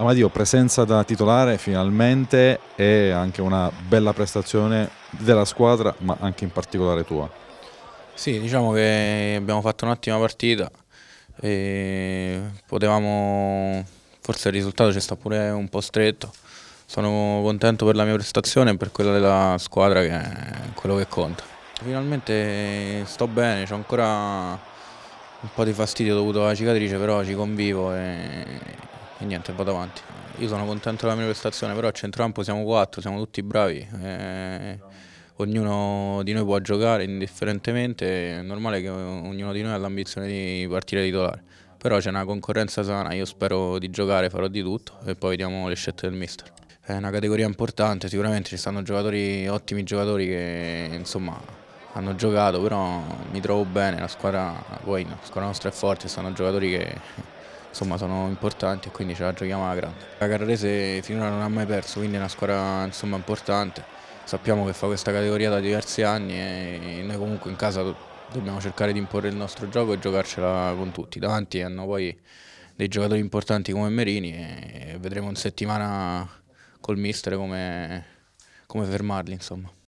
Amadio, presenza da titolare finalmente e anche una bella prestazione della squadra, ma anche in particolare tua. Sì, diciamo che abbiamo fatto un'ottima partita e potevamo, forse il risultato ci sta pure un po' stretto. Sono contento per la mia prestazione e per quella della squadra che è quello che conta. Finalmente sto bene, ho ancora un po' di fastidio dovuto alla cicatrice, però ci convivo e e niente, vado avanti. Io sono contento della mia prestazione, però a centrocampo siamo quattro, siamo tutti bravi. Eh, ognuno di noi può giocare indifferentemente, è normale che ognuno di noi ha l'ambizione di partire titolare. Però c'è una concorrenza sana, io spero di giocare, farò di tutto e poi vediamo le scelte del mister. È una categoria importante, sicuramente ci stanno giocatori, ottimi giocatori che insomma hanno giocato, però mi trovo bene, la squadra, poi la squadra nostra è forte, stanno giocatori che insomma sono importanti e quindi ce la giochiamo alla grande. La Carrarese finora non ha mai perso, quindi è una squadra insomma, importante, sappiamo che fa questa categoria da diversi anni e noi comunque in casa dobbiamo cercare di imporre il nostro gioco e giocarcela con tutti. Davanti hanno poi dei giocatori importanti come Merini e vedremo in settimana col mister come, come fermarli insomma.